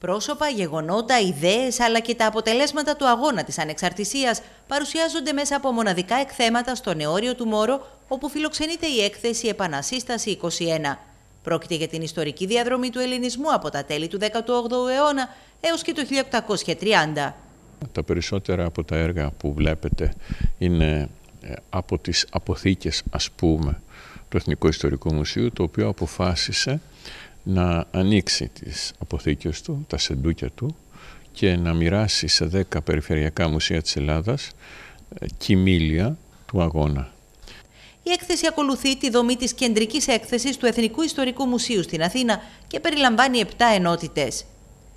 Πρόσωπα, γεγονότα, ιδέες αλλά και τα αποτελέσματα του αγώνα της ανεξαρτησίας παρουσιάζονται μέσα από μοναδικά εκθέματα στο νεόριο του Μόρο όπου φιλοξενείται η έκθεση Επανασύσταση 21. Πρόκειται για την ιστορική διαδρομή του ελληνισμού από τα τέλη του 18ου αιώνα έως και το 1830. Τα περισσότερα από τα έργα που βλέπετε είναι ε, από τις αποθήκες ας πούμε του Εθνικού Ιστορικού Μουσείου το οποίο αποφάσισε να ανοίξει τις αποθήκες του, τα σεντούκια του και να μοιράσει σε δέκα περιφερειακά μουσεία της Ελλάδας ε, κοιμήλια του αγώνα. Η έκθεση ακολουθεί τη δομή της κεντρικής έκθεσης του Εθνικού Ιστορικού Μουσείου στην Αθήνα και περιλαμβάνει 7 ενότητες.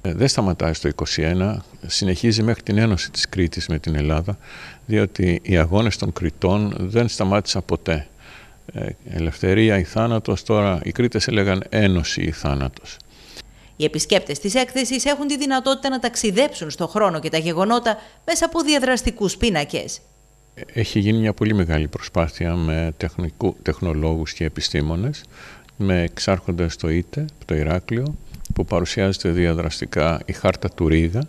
Ε, δεν σταματάει στο 21, συνεχίζει μέχρι την ένωση της Κρήτης με την Ελλάδα, διότι οι αγώνες των Κρητών δεν σταμάτησαν ποτέ. Ε, ελευθερία ή θάνατος, τώρα οι Κρήτες έλεγαν ένωση ή θάνατος. Οι επισκέπτες της έκθεσης έχουν τη δυνατότητα να ταξιδέψουν στο χρόνο και τα γεγονότα μέσα από διαδραστικούς πίνακες. Έχει γίνει μια πολύ μεγάλη προσπάθεια με τεχνικού, τεχνολόγους και επιστήμονες, με εξάρχοντες το ΙΤΕ, το Ηράκλειο, που παρουσιάζεται διαδραστικά η χάρτα του Ρίγα,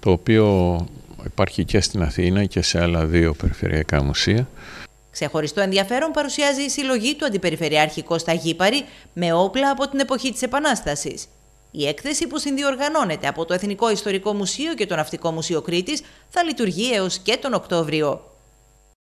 το οποίο υπάρχει και στην Αθήνα και σε άλλα δύο περιφερειακά μουσεία Ξεχωριστό ενδιαφέρον παρουσιάζει η συλλογή του Αντιπεριφερειάρχη Κώστα Γήπαρη με όπλα από την εποχή της Επανάστασης. Η έκθεση που συνδιοργανώνεται από το Εθνικό Ιστορικό Μουσείο και το Ναυτικό Μουσείο Κρήτης θα λειτουργεί έως και τον Οκτώβριο.